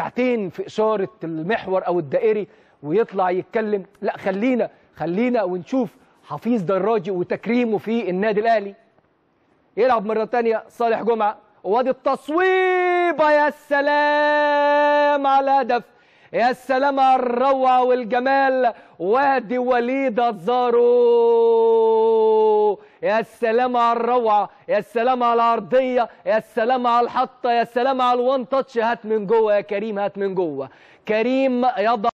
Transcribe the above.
ساعتين في إشارة المحور أو الدائري ويطلع يتكلم لا خلينا خلينا ونشوف حفيظ دراجي وتكريمه في النادي الأهلي يلعب مرة تانية صالح جمعة وادي التصويبة يا سلام على هدف يا سلام على الروعة والجمال وادي وليد الزارو يا سلام على الروعه يا سلام على العرضيه يا سلام على الحطه يا سلام على الوان تاتش هات من جوه يا كريم هات من جوه كريم يضع